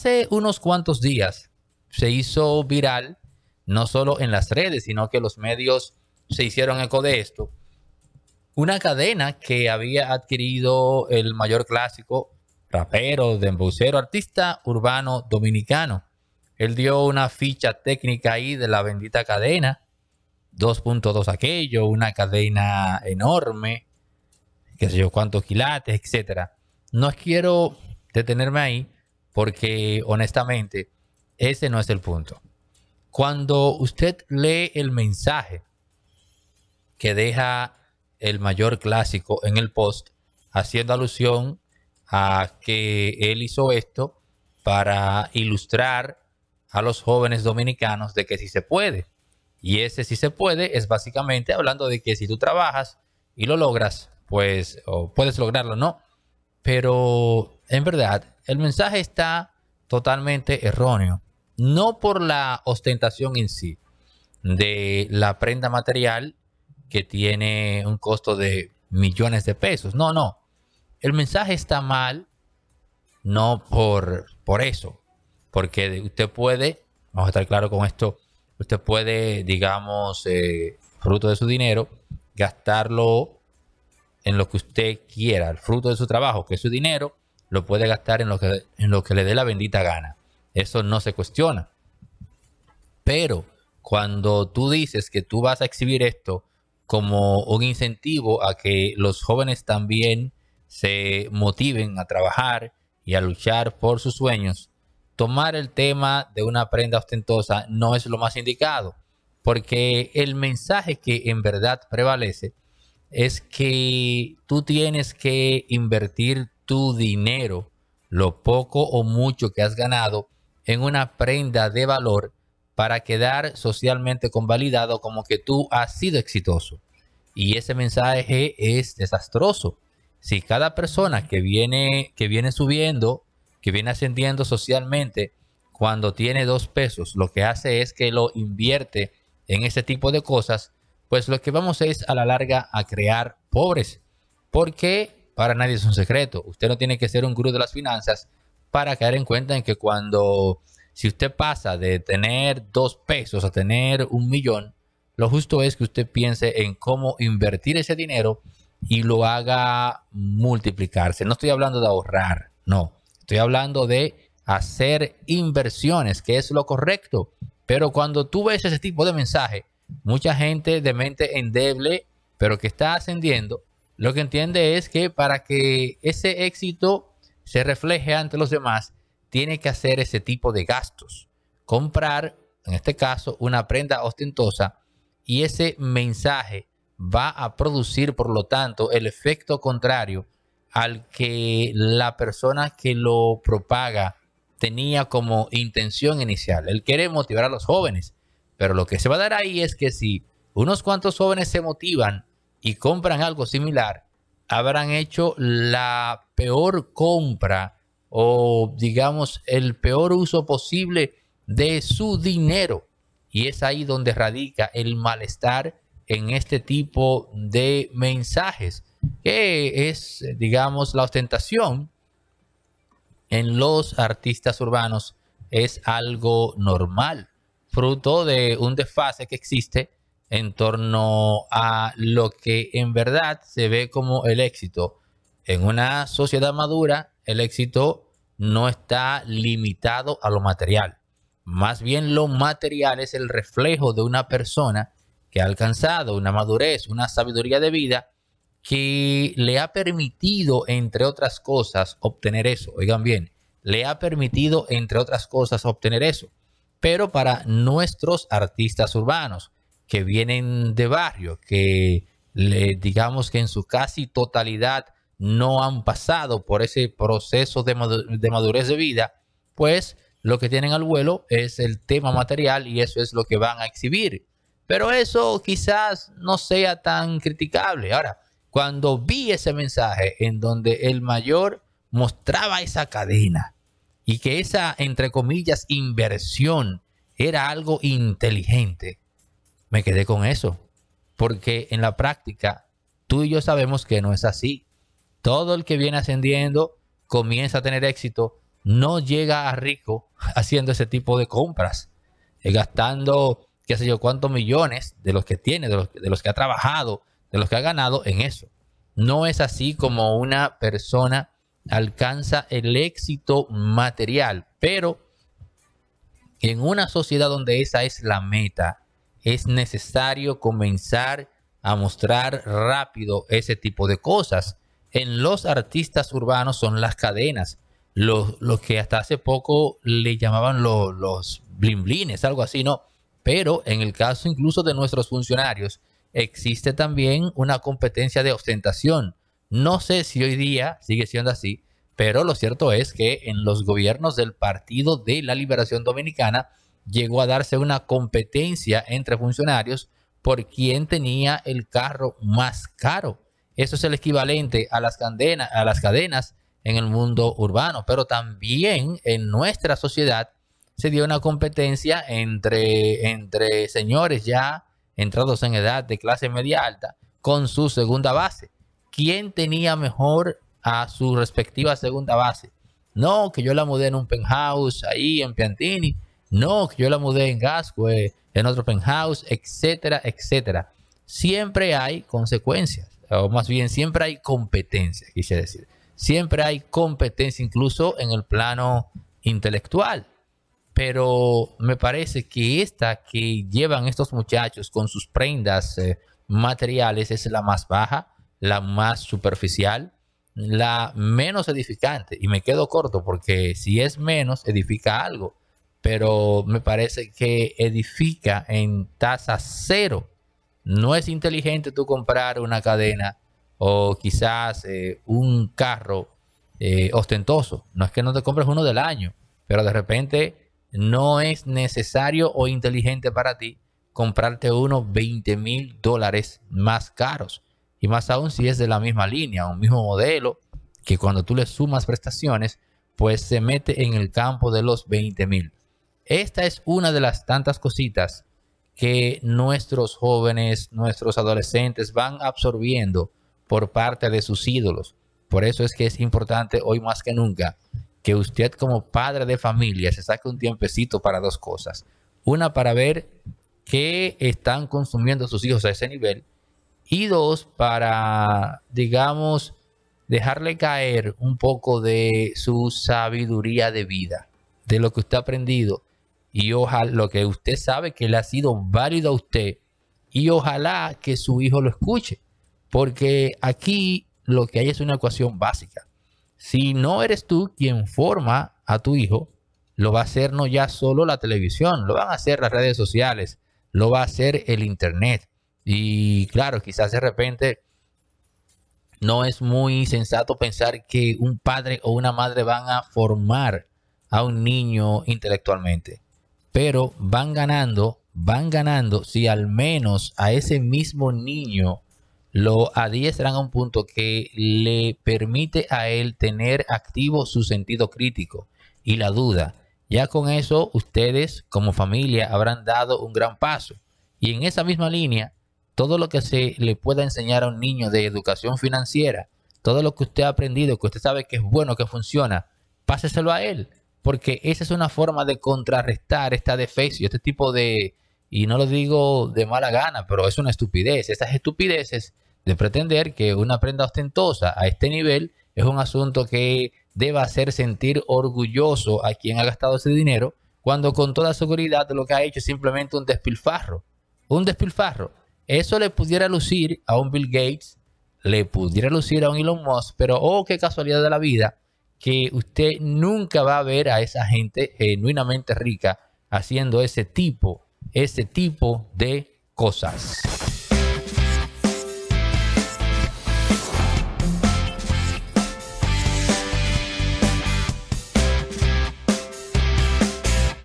hace unos cuantos días se hizo viral, no solo en las redes, sino que los medios se hicieron eco de esto. Una cadena que había adquirido el mayor clásico, rapero, de dembocero, artista urbano dominicano. Él dio una ficha técnica ahí de la bendita cadena, 2.2 aquello, una cadena enorme, qué sé yo, cuántos quilates, etc. No quiero detenerme ahí, porque honestamente, ese no es el punto. Cuando usted lee el mensaje que deja el mayor clásico en el post, haciendo alusión a que él hizo esto para ilustrar a los jóvenes dominicanos de que sí se puede. Y ese sí se puede es básicamente hablando de que si tú trabajas y lo logras, pues puedes lograrlo, ¿no? Pero en verdad, el mensaje está totalmente erróneo. No por la ostentación en sí de la prenda material que tiene un costo de millones de pesos. No, no. El mensaje está mal, no por, por eso. Porque usted puede, vamos a estar claro con esto, usted puede, digamos, eh, fruto de su dinero, gastarlo en lo que usted quiera, el fruto de su trabajo, que es su dinero, lo puede gastar en lo que, en lo que le dé la bendita gana. Eso no se cuestiona. Pero cuando tú dices que tú vas a exhibir esto como un incentivo a que los jóvenes también se motiven a trabajar y a luchar por sus sueños, tomar el tema de una prenda ostentosa no es lo más indicado, porque el mensaje que en verdad prevalece es que tú tienes que invertir tu dinero, lo poco o mucho que has ganado, en una prenda de valor para quedar socialmente convalidado como que tú has sido exitoso. Y ese mensaje es desastroso. Si cada persona que viene, que viene subiendo, que viene ascendiendo socialmente, cuando tiene dos pesos, lo que hace es que lo invierte en ese tipo de cosas, pues lo que vamos es a la larga a crear pobres. Porque para nadie es un secreto. Usted no tiene que ser un gurú de las finanzas para caer en cuenta en que cuando, si usted pasa de tener dos pesos a tener un millón, lo justo es que usted piense en cómo invertir ese dinero y lo haga multiplicarse. No estoy hablando de ahorrar, no. Estoy hablando de hacer inversiones, que es lo correcto. Pero cuando tú ves ese tipo de mensaje, mucha gente de mente endeble, pero que está ascendiendo, lo que entiende es que para que ese éxito se refleje ante los demás, tiene que hacer ese tipo de gastos. Comprar, en este caso, una prenda ostentosa y ese mensaje va a producir, por lo tanto, el efecto contrario al que la persona que lo propaga tenía como intención inicial. Él quiere motivar a los jóvenes, pero lo que se va a dar ahí es que si unos cuantos jóvenes se motivan y compran algo similar, habrán hecho la peor compra o digamos el peor uso posible de su dinero. Y es ahí donde radica el malestar en este tipo de mensajes, que es, digamos, la ostentación en los artistas urbanos es algo normal, fruto de un desfase que existe en torno a lo que en verdad se ve como el éxito. En una sociedad madura, el éxito no está limitado a lo material. Más bien lo material es el reflejo de una persona que ha alcanzado una madurez, una sabiduría de vida que le ha permitido, entre otras cosas, obtener eso. Oigan bien, le ha permitido, entre otras cosas, obtener eso. Pero para nuestros artistas urbanos, que vienen de barrio, que le, digamos que en su casi totalidad no han pasado por ese proceso de madurez de vida, pues lo que tienen al vuelo es el tema material y eso es lo que van a exhibir. Pero eso quizás no sea tan criticable. Ahora, cuando vi ese mensaje en donde el mayor mostraba esa cadena y que esa, entre comillas, inversión era algo inteligente, me quedé con eso. Porque en la práctica, tú y yo sabemos que no es así. Todo el que viene ascendiendo comienza a tener éxito, no llega a rico haciendo ese tipo de compras, eh, gastando, qué sé yo, cuántos millones de los que tiene, de los, de los que ha trabajado, de los que ha ganado en eso. No es así como una persona alcanza el éxito material, pero en una sociedad donde esa es la meta, es necesario comenzar a mostrar rápido ese tipo de cosas. En los artistas urbanos son las cadenas, los, que hasta hace poco le llamaban los, los blimblines, algo así, ¿no? Pero en el caso incluso de nuestros funcionarios, existe también una competencia de ostentación. No sé si hoy día sigue siendo así, pero lo cierto es que en los gobiernos del Partido de la Liberación Dominicana, llegó a darse una competencia entre funcionarios por quién tenía el carro más caro. Eso es el equivalente a las, cadenas, a las cadenas en el mundo urbano, pero también en nuestra sociedad se dio una competencia entre, entre señores ya entrados en edad de clase media alta con su segunda base. ¿Quién tenía mejor a su respectiva segunda base? No, que yo la mudé en un penthouse ahí en Piantini no, que yo la mudé en Gasco, en otro penthouse, etcétera, etcétera. Siempre hay consecuencias, o más bien siempre hay competencia, quise decir. Siempre hay competencia incluso en el plano intelectual. Pero me parece que esta que llevan estos muchachos con sus prendas eh, materiales es la más baja, la más superficial, la menos edificante. Y me quedo corto porque si es menos, edifica algo pero me parece que edifica en tasa cero. No es inteligente tú comprar una cadena o quizás eh, un carro eh, ostentoso. No es que no te compres uno del año, pero de repente no es necesario o inteligente para ti comprarte uno 20 mil dólares más caros. Y más aún si es de la misma línea, un mismo modelo, que cuando tú le sumas prestaciones, pues se mete en el campo de los 20 mil. Esta es una de las tantas cositas que nuestros jóvenes, nuestros adolescentes van absorbiendo por parte de sus ídolos. Por eso es que es importante hoy más que nunca que usted como padre de familia se saque un tiempecito para dos cosas. Una para ver qué están consumiendo sus hijos a ese nivel y dos para, digamos, dejarle caer un poco de su sabiduría de vida, de lo que usted ha aprendido y ojalá lo que usted sabe que le ha sido válido a usted. Y ojalá que su hijo lo escuche. Porque aquí lo que hay es una ecuación básica. Si no eres tú quien forma a tu hijo, lo va a hacer no ya solo la televisión, lo van a hacer las redes sociales, lo va a hacer el internet. Y claro, quizás de repente no es muy sensato pensar que un padre o una madre van a formar a un niño intelectualmente pero van ganando, van ganando si al menos a ese mismo niño lo adiestran a un punto que le permite a él tener activo su sentido crítico y la duda. Ya con eso ustedes como familia habrán dado un gran paso. Y en esa misma línea, todo lo que se le pueda enseñar a un niño de educación financiera, todo lo que usted ha aprendido, que usted sabe que es bueno, que funciona, páseselo a él porque esa es una forma de contrarrestar esta y este tipo de, y no lo digo de mala gana, pero es una estupidez, Esas estupideces de pretender que una prenda ostentosa a este nivel es un asunto que deba hacer sentir orgulloso a quien ha gastado ese dinero, cuando con toda seguridad lo que ha hecho es simplemente un despilfarro, un despilfarro. Eso le pudiera lucir a un Bill Gates, le pudiera lucir a un Elon Musk, pero oh, qué casualidad de la vida, que usted nunca va a ver a esa gente genuinamente rica haciendo ese tipo, ese tipo de cosas.